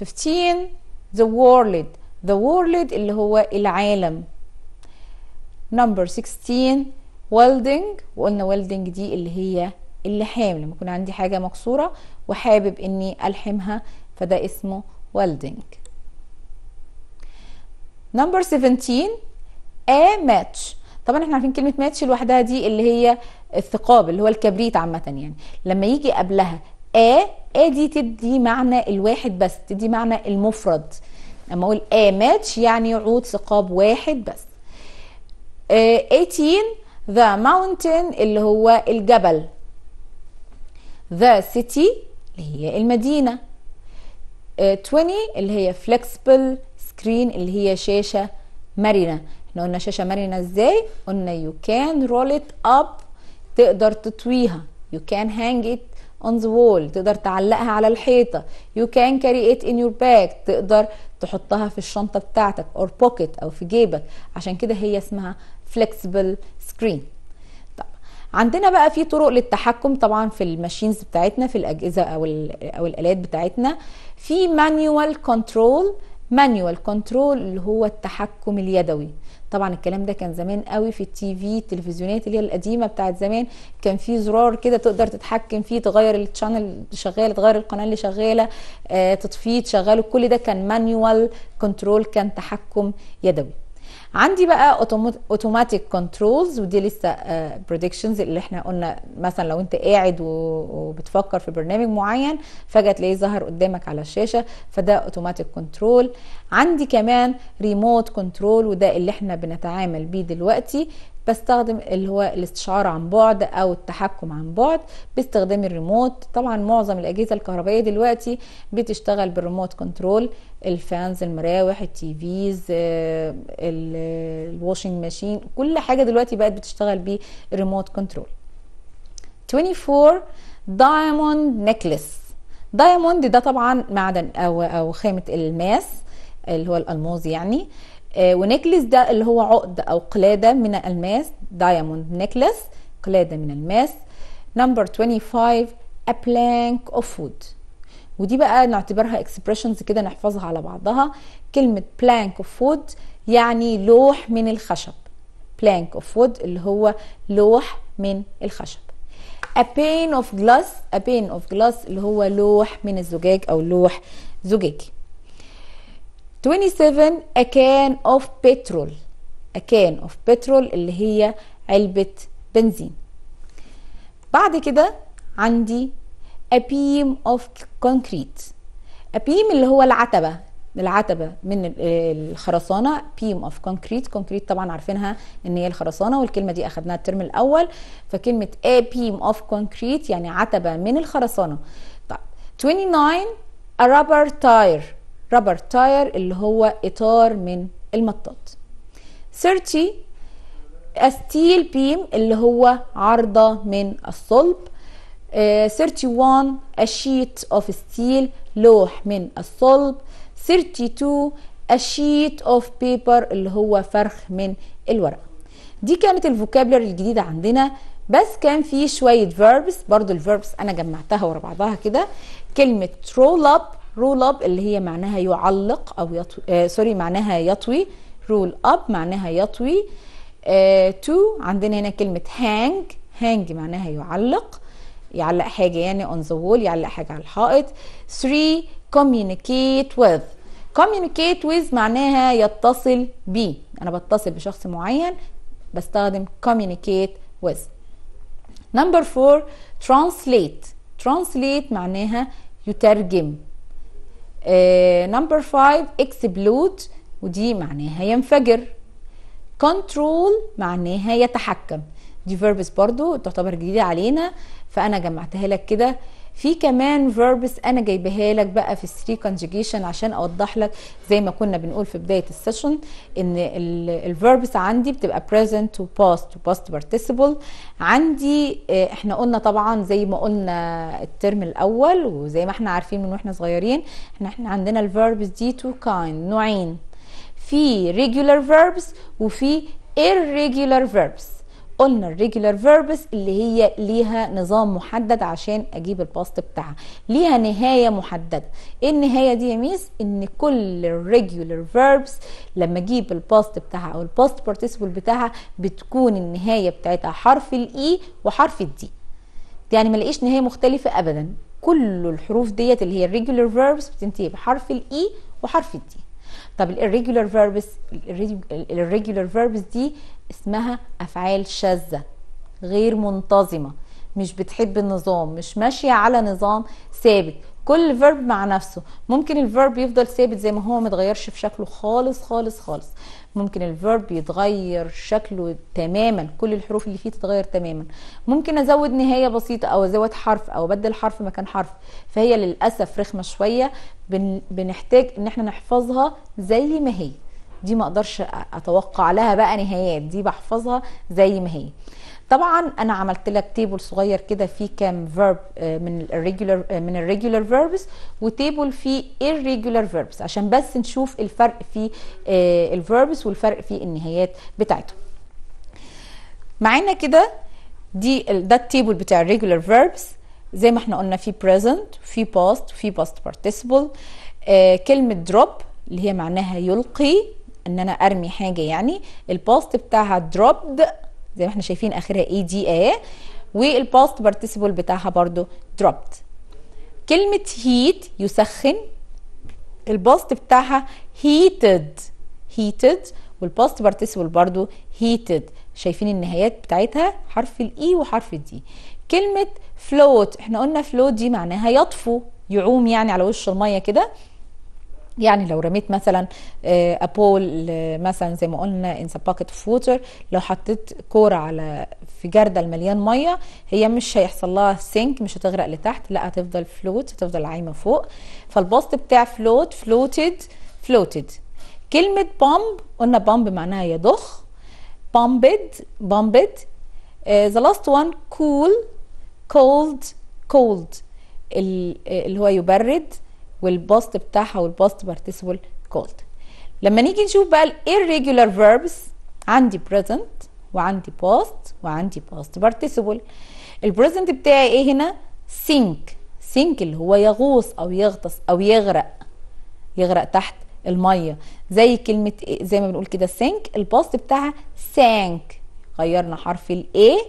15 the world the world اللي هو العالم number 16 welding وقلنا welding دي اللي هي اللحام لما يكون عندي حاجة مكسورة وحابب اني ألحمها فده اسمه welding number 17 a match طبعا احنا عارفين كلمه ماتش لوحدها دي اللي هي الثقاب اللي هو الكبريت عامه يعني لما يجي قبلها آ آ دي تدي معنى الواحد بس تدي معنى المفرد لما اقول آ ماتش يعني عود ثقاب واحد بس آه 18 ذا ماونتن اللي هو الجبل ذا سيتي اللي هي المدينة آه 20 اللي هي فلكسبل سكرين اللي هي شاشة مرنة احنا قلنا شاشه مرنه ازاي قلنا you can roll it up تقدر تطويها you can hang it on the wall تقدر تعلقها على الحيطة you can carry it in your bag تقدر تحطها في الشنطة بتاعتك or pocket أو في جيبك عشان كده هي اسمها flexible screen طب. عندنا بقى في طرق للتحكم طبعا في الماشينز بتاعتنا في الأجهزة أو, أو الآلات بتاعتنا في مانيوال كنترول مانيوال كنترول اللي هو التحكم اليدوي طبعا الكلام ده كان زمان قوي في التي في التلفزيونات اللي هي القديمه بتاعت زمان كان في زرار كده تقدر تتحكم فيه تغير التشانل اللي شغاله تغير القناه اللي شغاله آه تطفيه تشغله كل ده كان مانيوال كنترول كان تحكم يدوي عندي بقى اوتوماتيك كنترولز ودي لسه بريدكشنز آه، اللي احنا قلنا مثلا لو انت قاعد وبتفكر في برنامج معين فجاه تلاقيه ظهر قدامك على الشاشه فده اوتوماتيك كنترول عندي كمان ريموت كنترول وده اللي احنا بنتعامل بيه دلوقتي بستخدم اللي هو الاستشعار عن بعد او التحكم عن بعد باستخدام الريموت طبعا معظم الاجهزه الكهربائيه دلوقتي بتشتغل بالريموت كنترول الفانز المراوح التيفيز آه، الواشنج ماشين كل حاجه دلوقتي بقت بتشتغل بالريموت كنترول 24 دايموند نكلس دايموند ده طبعا معدن او او خامه الماس اللي هو الالماس يعني آه، ونكلس ده اللي هو عقد او قلاده من الماس دايموند نكلس قلاده من الماس نمبر 25 a plank of wood ودي بقى نعتبرها اكسبريشنز كده نحفظها على بعضها كلمة plank of wood يعني لوح من الخشب plank of wood اللي هو لوح من الخشب a pane of glass a pane of glass اللي هو لوح من الزجاج او لوح زجاجي 27 a can of petrol a can of petrol اللي هي علبة بنزين بعد كده عندي a beam of concrete a beam اللي هو العتبة العتبة من الخرسانة beam of concrete concrete طبعا عارفينها ان هي الخرسانة والكلمة دي اخدناها الترم الاول فكلمة a beam of concrete يعني عتبة من الخرسانة طيب 29 a rubber tire رابر تاير اللي هو اطار من المطاط 30 ستيل بيم اللي هو عرضه من الصلب 31 آه، a sheet of steel لوح من الصلب 32 a sheet of paper اللي هو فرخ من الورق دي كانت الفوكابلري الجديدة عندنا بس كان في شوية verbs برضو الverbs أنا جمعتها ورا بعضها كده كلمة roll up رول اب اللي هي معناها يعلق او يطوي آه سوري معناها يطوي رول اب معناها يطوي آه تو عندنا هنا كلمه هانج هانج معناها يعلق يعلق حاجه يعني اون ذا وول يعلق حاجه على الحائط 3 كوميونيكيت ويز كوميونيكيت ويز معناها يتصل بي انا بتصل بشخص معين بستخدم كوميونيكيت ويز نمبر 4 ترانسليت ترانسليت معناها يترجم نمبر 5 اكسبلود ودي معناها ينفجر كنترول معناها يتحكم دي فيربس برضو تعتبر جديدة علينا فأنا جمعتها لك كده في كمان فيربس انا جايبها لك بقى في الثري كونجيجيشن عشان اوضح لك زي ما كنا بنقول في بدايه السيشن ان الفيربس عندي بتبقى present وباست وباست بارتيسيبل عندي آه، احنا قلنا طبعا زي ما قلنا الترم الاول وزي ما احنا عارفين من واحنا صغيرين احنا احنا عندنا الفيربس دي تو كايند نوعين في regular verbs وفي irregular verbs قلنا الريجولار فيربس اللي هي ليها نظام محدد عشان اجيب الباست بتاعها ليها نهايه محدده ايه النهايه دي يا ميس ان كل الريجولار فيربس لما اجيب الباست بتاعها او الباست بارتيسيبل بتاعها بتكون النهايه بتاعتها حرف الاي e وحرف الدي يعني ما لاقيش نهايه مختلفه ابدا كل الحروف ديت اللي هي الريجولار فيربس بتنتهي بحرف الاي e وحرف الدي طب الirregular verbs irregular verbs دي اسمها افعال شاذه غير منتظمه مش بتحب النظام مش ماشيه على نظام ثابت كل فيرب مع نفسه ممكن الفيرب يفضل ثابت زي ما هو متغيرش في شكله خالص خالص خالص ممكن الفيرب يتغير شكله تماما كل الحروف اللي فيه تتغير تماما ممكن ازود نهايه بسيطه او ازود حرف او ابدل حرف مكان حرف فهي للاسف رخمه شويه بن... بنحتاج ان احنا نحفظها زي ما هي دي ما اقدرش اتوقع لها بقى نهايات دي بحفظها زي ما هي طبعا انا عملت لك تيبل صغير كده فيه كام فيرب آه، من الريجولار آه، من الريجولار فيربس وتيبل فيه irregular فيربس عشان بس نشوف الفرق في آه، الفيربس والفرق في النهايات بتاعتهم معانا كده دي ده التيبل بتاع الريجولار فيربس زي ما احنا قلنا في present في past في past participle آه كلمة drop اللي هي معناها يلقي ان انا ارمي حاجة يعني الباست بتاعها dropped زي ما احنا شايفين اخرها اي دي اي والباست بارتيسيبل بتاعها برضو دروبت كلمة هيت يسخن الباست بتاعها هيتد هيتد والباست بارتيسيبل برضو هيتد شايفين النهايات بتاعتها حرف الاي e وحرف الدي كلمة فلوت احنا قلنا فلوت دي معناها يطفو يعوم يعني على وش المية كده يعني لو رميت مثلا آه، ابول آه، مثلا زي ما قلنا ان باكيت اوف ووتر لو حطيت كوره على في جردل مليان ميه هي مش هيحصل لها سينك مش هتغرق لتحت لا هتفضل فلوت هتفضل عايمه فوق فالبوست بتاع فلوت فلوتد فلوتد كلمه بامب قلنا بامب معناها يضخ بامبد بامبد ذا لاست وان كول كولد كولد اللي هو يبرد والباست بتاعها والباست بارتيسيبل كولد لما نيجي نشوف بقى irregular فيربس عندي بريزنت وعندي باست وعندي باست بارتيسيبل البريزنت بتاعي ايه هنا سينك سينك اللي هو يغوص او يغطس او يغرق يغرق تحت الميه زي كلمه إيه زي ما بنقول كده سينك الباست بتاعها سانك غيرنا حرف الاي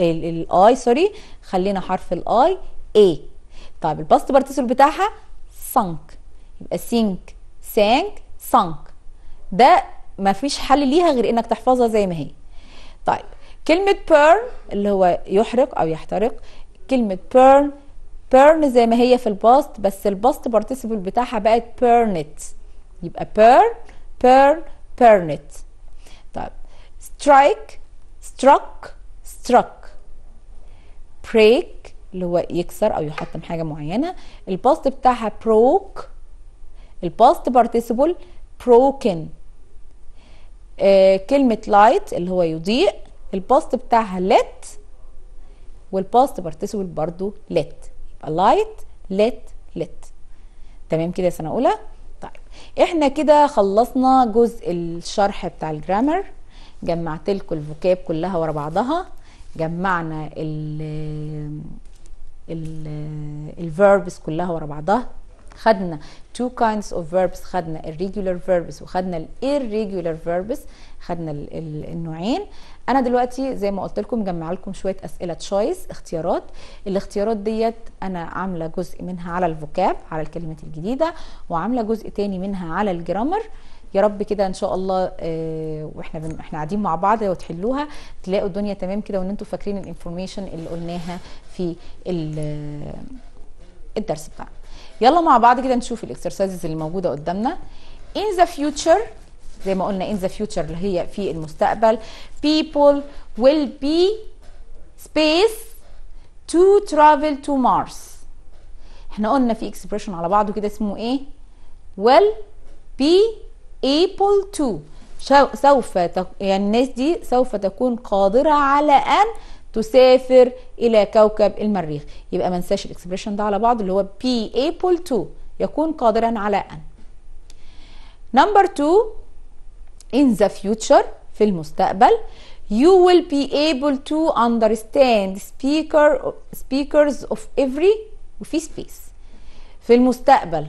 الاي سوري خلينا حرف الاي اي طيب الباست بارتيسيبل بتاعها sunk يبقى sink sank sunk ده ما فيش حل ليها غير انك تحفظها زي ما هي طيب كلمة burn اللي هو يحرق او يحترق كلمة burn burn زي ما هي في الباست بس الباست بارتيسيبل بتاعها بقت بيرنت يبقى burn burn بيرنت طيب strike struck struck break اللي هو يكسر او يحطم حاجه معينه الباست بتاعها بروك الباست بارتيسيبل بروكن آه كلمه لايت اللي هو يضيء الباست بتاعها لت والباست بارتيسيبل برضو لت يبقى لايت لت لت تمام كده يا سنه اولى طيب احنا كده خلصنا جزء الشرح بتاع الجرامر جمعت لكم الفوكاب كلها ورا بعضها جمعنا الفيربس كلها ورا بعضها خدنا two kinds of verbs خدنا irregular verbs وخدنا ال irregular verbs خدنا النوعين انا دلوقتي زي ما قلت لكم مجمع لكم شويه اسئله تشويس اختيارات الاختيارات ديت انا عامله جزء منها على الفوكاب على الكلمات الجديده وعامله جزء تاني منها على الجرامر يا رب كده ان شاء الله آه، واحنا احنا قاعدين مع بعض لو تحلوها تلاقوا الدنيا تمام كده وان انتوا فاكرين الانفورميشن اللي قلناها في الدرس بتاعنا يلا مع بعض كده نشوف الاكسرسايزز اللي موجوده قدامنا in the future زي ما قلنا in the future اللي هي في المستقبل people will be space to travel to Mars احنا قلنا في اكسبريشن على بعضه كده اسمه ايه will be able to سوف يعني الناس دي سوف تكون قادرة على أن تسافر إلى كوكب المريخ يبقى ما انساش الإكسبريشن ده على بعض اللي هو بي ايبل تو يكون قادرا على أن نمبر 2 in the future في المستقبل you will be able to understand speaker speakers of every وفي space في المستقبل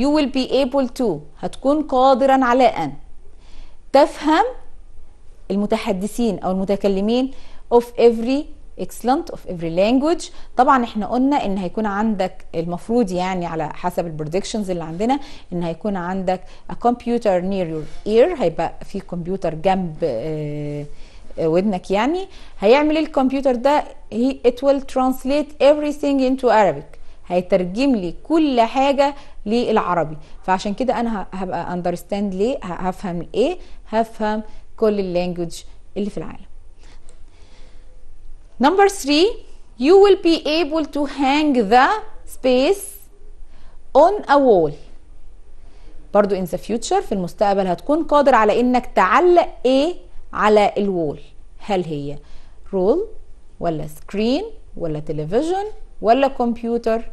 you will be able to هتكون قادرا على أن تفهم المتحدثين أو المتكلمين of every excellent of every language طبعا احنا قلنا ان هيكون عندك المفروض يعني على حسب البريدكشنز اللي عندنا ان هيكون عندك a computer near your ear هيبقى في كمبيوتر جنب آه، آه، ودنك يعني هيعمل إيه الكمبيوتر ده it will translate everything into Arabic هيترجم لي كل حاجه للعربي فعشان كده انا هبقى اندرستاند ليه هفهم ايه هفهم كل اللانجوج اللي في العالم نمبر 3 you will be able to hang the space on a wall برضو in the future في المستقبل هتكون قادر على انك تعلق ايه على الوول هل هي رول ولا سكرين ولا تلفزيون ولا كمبيوتر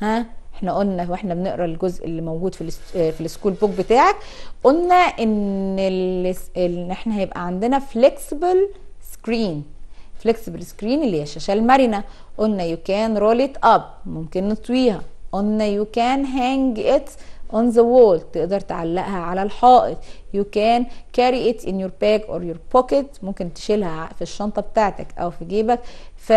ها احنا قلنا واحنا بنقرا الجزء اللي موجود في آه، في السكول بوك بتاعك قلنا ان ان احنا هيبقى عندنا فليكسبل سكرين فليكسبل سكرين اللي هي الشاشه المرنه قلنا يو كان رول ات اب ممكن نطويها قلنا يو كان هانج ات on the wall تقدر تعلقها على الحائط you can carry it in your bag or your pocket ممكن تشيلها في الشنطة بتاعتك أو في جيبك ف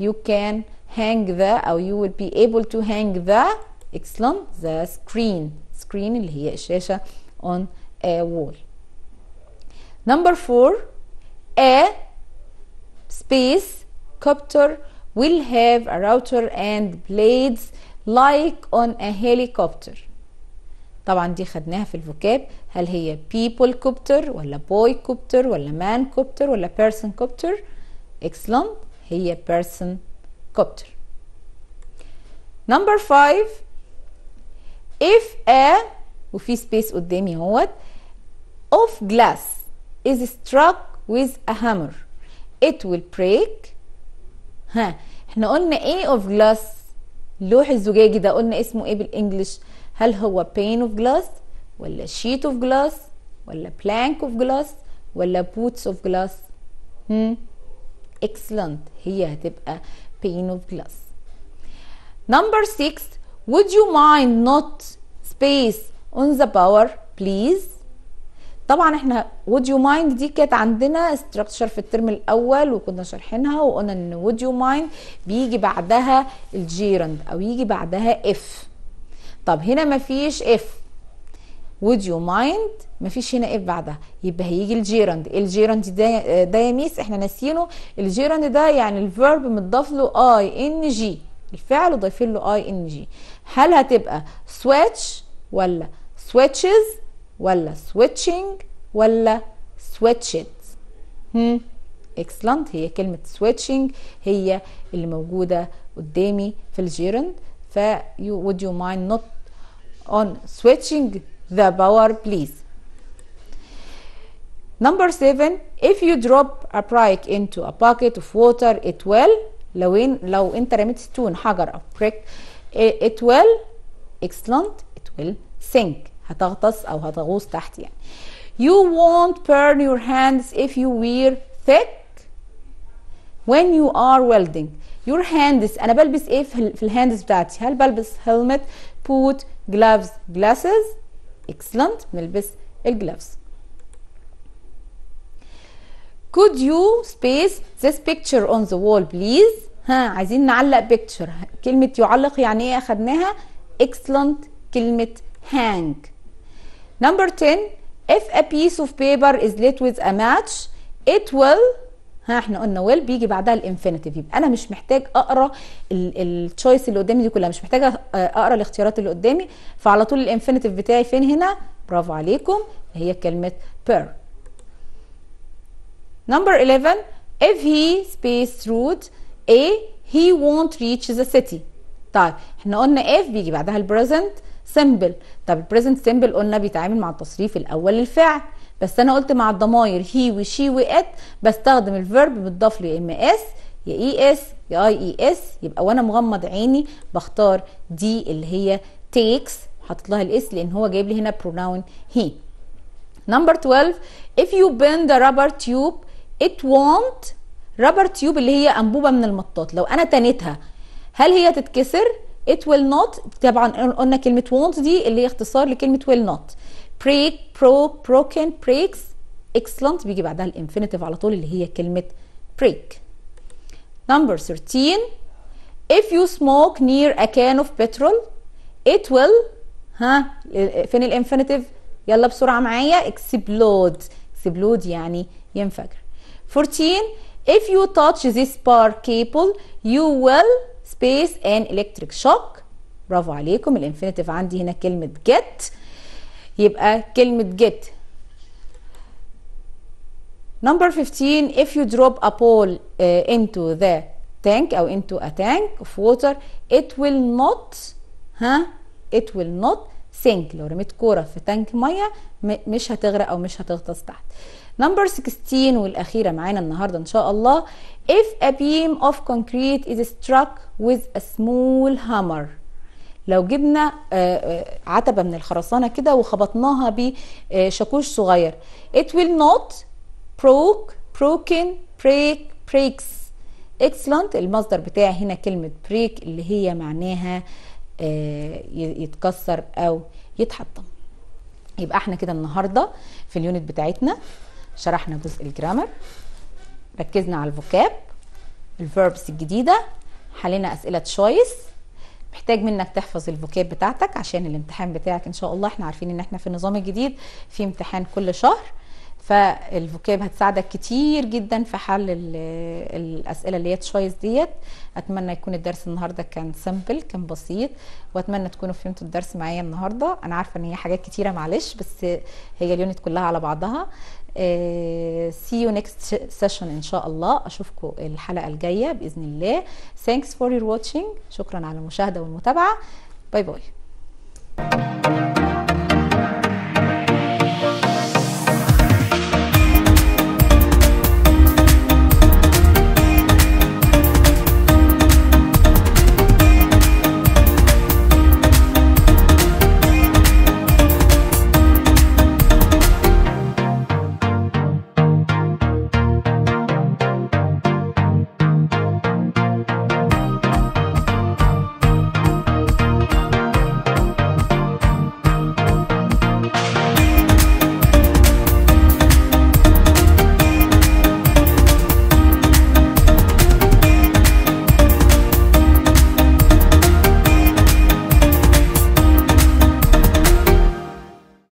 you can hang the أو you will be able to hang the excellent the screen screen اللي هي الشاشة on a wall number four a space copter will have a router and blades like on a helicopter طبعا دي خدناها في الفوكاب هل هي people كوبتر ولا boy كوبتر ولا man كوبتر ولا person كوبتر excellent هي person كوبتر نمبر 5 if a وفي سبيس قدامي اهوت of glass is struck with a hammer it will break ها احنا قلنا ايه of glass لوح الزجاجي ده قلنا اسمه ايه بالانجلش هل هو pane of glass ولا sheet of glass ولا plank of glass ولا boots of glass هم excellent هي هتبقى pane of glass number six would you mind not space on the power please طبعا احنا would you mind دي كانت عندنا structure في الترم الاول وكنا شارحينها وقلنا ان would you mind بيجي بعدها الجيرند او يجي بعدها if طب هنا مفيش اف would you mind مفيش هنا اف بعدها يبقى هيجي الجيرند الجيرند ده ده يا ميس احنا ناسينه الجيرند ده يعني الفيرب متضاف له اي ان جي الفعل ضايفين له اي ان جي هل هتبقى سويتش ولا سويتشز ولا سويتشنج ولا سويتشد هم اكسلنت هي كلمه سويتشنج هي اللي موجوده قدامي في الجيرند ف you would you mind not on switching the power please. Number 7 if you drop a brick into a bucket of water it will لوين لو انت رميت ستون حجر او بريك it will excellent it will sink هتغطس او هتغوص تحت يعني you won't burn your hands if you wear thick when you are welding your hands انا بلبس ايه في الهاندز بتاعتي هل بلبس helmet put gloves glasses excellent بنلبس الجلافز could you space this picture on the wall please ها عايزين نعلق بيكتشر كلمة يعلق يعني ايه اخدناها excellent كلمة hang number 10 if a piece of paper is lit with a match it will ها احنا قلنا ويل بيجي بعدها الانفينيتيف يبقى انا مش محتاج اقرا التشويس اللي قدامي دي كلها مش محتاجه آه، اقرا الاختيارات اللي قدامي فعلى طول الانفينيتيف بتاعي فين هنا برافو عليكم هي كلمه بير نمبر 11 if he space route A he won't reach the city طيب احنا قلنا if بيجي بعدها البريزنت سيمبل طب البريزنت سيمبل قلنا بيتعامل مع التصريف الاول للفعل بس انا قلت مع الضماير هي وشي وات بستخدم الفيرب بتضاف له يا اما اس يا اي e اس يا اي اي اس يبقى وانا مغمض عيني بختار دي اللي هي تيكس حاطط لها الاس لان هو جايب لي هنا بروناون هي نمبر 12 if you bend the rubber tube it won't rubber tube اللي هي انبوبه من المطاط لو انا تنيتها هل هي تتكسر it will not طبعا قلنا كلمه won't دي اللي هي اختصار لكلمه will not break broke broken breaks excellent بيجي بعدها الانفينيتيف على طول اللي هي كلمه break number 13 if you smoke near a can of petrol it will ها فين الانفينيتيف يلا بسرعه معايا explode explode يعني ينفجر 14 if you touch this bar cable you will space an electric shock برافو عليكم الانفينيتيف عندي هنا كلمه get يبقى كلمة get number 15 if you drop a ball uh, into the tank أو into a tank of water it will not ها it will not sink لو رميت كورة في تانك مية مش هتغرق أو مش هتغطس تحت number 16 والأخيرة معانا النهاردة إن شاء الله if a beam of concrete is struck with a small hammer لو جبنا آه، آه، عتبه من الخرسانه كده وخبطناها بشاكوش آه، صغير it will not broke broken break breaks excellent المصدر بتاعي هنا كلمه break اللي هي معناها يتكسر او يتحطم يبقى احنا كده النهارده في اليونت بتاعتنا شرحنا جزء الجرامر ركزنا على الفوكاب الفيربس الجديده حلينا اسئله تشويس محتاج منك تحفظ الفوكاب بتاعتك عشان الامتحان بتاعك ان شاء الله احنا عارفين ان احنا في النظام الجديد في امتحان كل شهر فالفوكاب هتساعدك كتير جدا في حل الاسئله اللي هي تشويس ديت اتمنى يكون الدرس النهارده كان سمبل كان بسيط واتمنى تكونوا فهمتوا الدرس معايا النهارده انا عارفه ان هي حاجات كتيره معلش بس هي اليونت كلها على بعضها سي يو نيكست سيشن ان شاء الله اشوفكم الحلقه الجايه باذن الله ثانكس فور يور واتشنج شكرا على المشاهده والمتابعه باي باي Thank you.